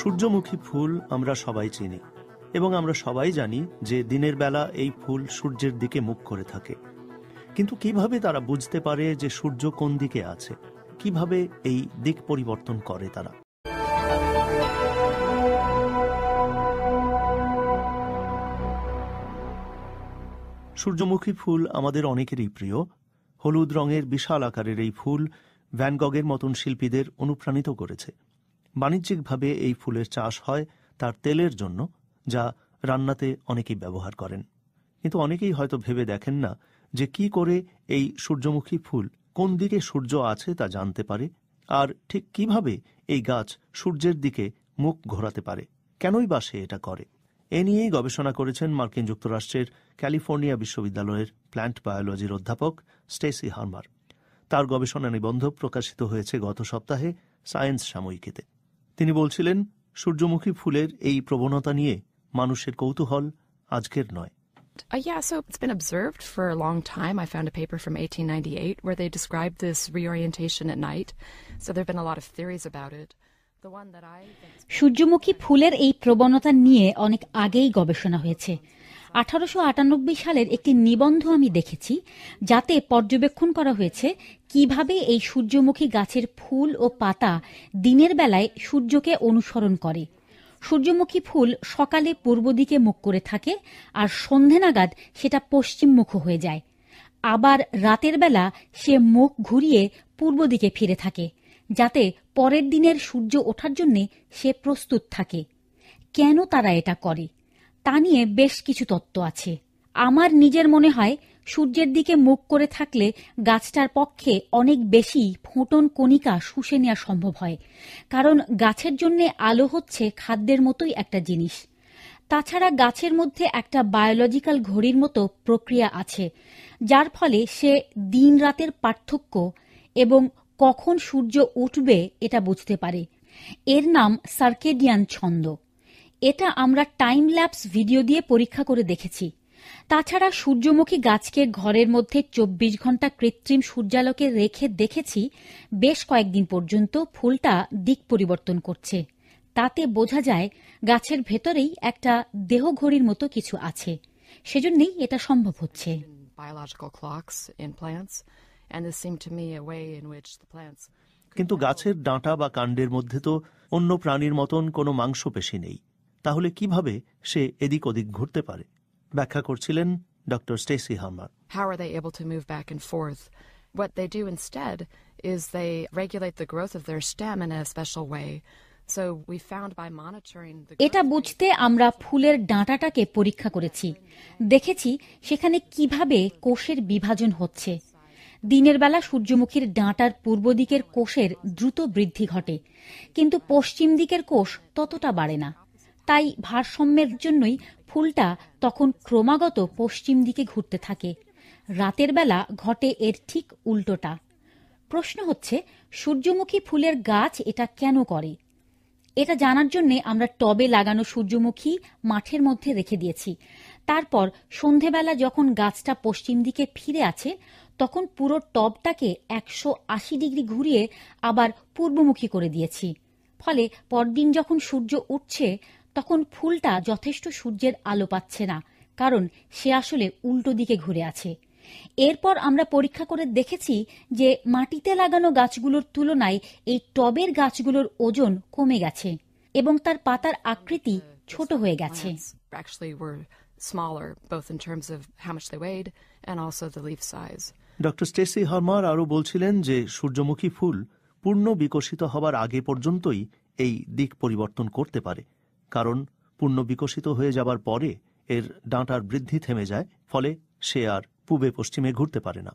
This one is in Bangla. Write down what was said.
সূর্যমুখী ফুল আমরা সবাই চিনি এবং আমরা সবাই জানি যে দিনের বেলা এই ফুল সূর্যের দিকে মুখ করে থাকে কিন্তু কিভাবে তারা বুঝতে পারে যে সূর্য কোন দিকে আছে কিভাবে এই দিক পরিবর্তন করে তারা সূর্যমুখী ফুল আমাদের অনেকেরই প্রিয় হলুদ রঙের বিশাল আকারের এই ফুল ভ্যানগগের মতন শিল্পীদের অনুপ্রাণিত করেছে বাণিজ্যিকভাবে এই ফুলের চাষ হয় তার তেলের জন্য যা রান্নাতে অনেকেই ব্যবহার করেন কিন্তু অনেকেই হয়তো ভেবে দেখেন না যে কি করে এই সূর্যমুখী ফুল কোন দিকে সূর্য আছে তা জানতে পারে আর ঠিক কিভাবে এই গাছ সূর্যের দিকে মুখ ঘোরাতে পারে কেনই বা সে এটা করে এ নিয়েই গবেষণা করেছেন মার্কিন যুক্তরাষ্ট্রের ক্যালিফোর্নিয়া বিশ্ববিদ্যালয়ের প্ল্যান্ট বায়োলজির অধ্যাপক স্টেসি হার্মার তার গবেষণা নিবন্ধ প্রকাশিত হয়েছে গত সপ্তাহে সায়েন্স সাময়িকীতে তিনি বলছিলেন সূর্যমুখী ফুলের এই প্রবণতা নিয়ে মানুষের কৌতূহল আজকের নয় Uh, yeah, so it's been observed for a long time. I found a paper from 1898 where they described this reorientation at night. So there have been a lot of theories about it. The one that I... সূর্যমুখী ফুলের এই প্রবণতা নিয়ে অনেক আগেই গবেষণা হয়েছে আঠারোশো সালের একটি নিবন্ধ আমি দেখেছি যাতে পর্যবেক্ষণ করা হয়েছে কিভাবে এই সূর্যমুখী গাছের ফুল ও পাতা দিনের বেলায় সূর্যকে অনুসরণ করে সূর্যমুখী ফুল সকালে পূর্ব দিকে মুখ করে থাকে আর সন্ধে নাগাদ সেটা পশ্চিমমুখ হয়ে যায় আবার রাতের বেলা সে মুখ ঘুরিয়ে পূর্ব দিকে ফিরে থাকে যাতে পরের দিনের সূর্য ওঠার জন্যে সে প্রস্তুত থাকে কেন তারা এটা করে তা নিয়ে বেশ কিছু তত্ত্ব আছে আমার নিজের মনে হয় সূর্যের দিকে মুখ করে থাকলে গাছটার পক্ষে অনেক বেশি ফোটন কণিকা শুষে নেওয়া সম্ভব হয় কারণ গাছের জন্য আলো হচ্ছে খাদ্যের মতোই একটা জিনিস তাছাড়া গাছের মধ্যে একটা বায়োলজিক্যাল ঘড়ির মতো প্রক্রিয়া আছে যার ফলে সে দিন রাতের পার্থক্য এবং কখন সূর্য উঠবে এটা বুঝতে পারে এর নাম সার্কেডিয়ান ছন্দ এটা আমরা টাইম ল্যাপস ভিডিও দিয়ে পরীক্ষা করে দেখেছি তাছাড়া সূর্যমুখী গাছকে ঘরের মধ্যে চব্বিশ ঘন্টা কৃত্রিম সূর্যালোকে রেখে দেখেছি বেশ কয়েকদিন পর্যন্ত ফুলটা দিক পরিবর্তন করছে তাতে বোঝা যায় গাছের ভেতরেই একটা দেহঘড়ির মতো কিছু আছে সেজন্যই এটা সম্ভব হচ্ছে কিন্তু গাছের ডাঁটা বা কাণ্ডের মধ্যে তো অন্য প্রাণীর মতন কোনো মাংসপেশি নেই তাহলে কিভাবে সে এদিক ওদিক ঘুরতে পারে ব্যাখ্যা করছিলেন doctor Stacey Harmer How are they able to move back and forth? What they do instead is they regulate the growth of their stem in a special way. So we found by monitoring the এটা বুঝতে আমরা ফুলের ডাঁটাটাকে পরীক্ষা করেছি দেখেছি সেখানে কিভাবে কোষের বিভাজন হচ্ছে দিনের বেলা সূর্যমুখীর ডাঁটার পূর্ব দিকের কোষের দ্রুত বৃদ্ধি ঘটে কিন্তু পশ্চিম দিকের কোষ ততটা বাড়ে না তাই ভারসাম্যের জন্যই ফুলটা তখন ক্রমাগত পশ্চিম দিকে ঘুরতে থাকে রাতের বেলা ঘটে এর ঠিক উল্টোটা প্রশ্ন হচ্ছে সূর্যমুখী ফুলের গাছ এটা কেন করে এটা জানার জন্যে আমরা টবে লাগানো সূর্যমুখী মাঠের মধ্যে রেখে দিয়েছি তারপর সন্ধেবেলা যখন গাছটা পশ্চিম দিকে ফিরে আছে তখন পুরো টবটাকে একশো আশি ডিগ্রি ঘুরিয়ে আবার পূর্বমুখী করে দিয়েছি ফলে পরদিন যখন সূর্য উঠছে তখন ফুলটা যথেষ্ট সূর্যের আলো পাচ্ছে না কারণ সে আসলে উল্টো দিকে ঘুরে আছে এরপর আমরা পরীক্ষা করে দেখেছি যে মাটিতে লাগানো গাছগুলোর তুলনায় এই টবের গাছগুলোর ওজন কমে গেছে এবং তার পাতার আকৃতি mm, ছোট হয়ে গেছে ডক্টর স্টেসি হার্মার আরও বলছিলেন যে সূর্যমুখী ফুল পূর্ণ বিকশিত হবার আগে পর্যন্তই এই দিক পরিবর্তন করতে পারে কারণ পূর্ণ বিকশিত হয়ে যাবার পরে এর ডাঁটার বৃদ্ধি থেমে যায় ফলে সে আর পূবে পশ্চিমে ঘুরতে পারে না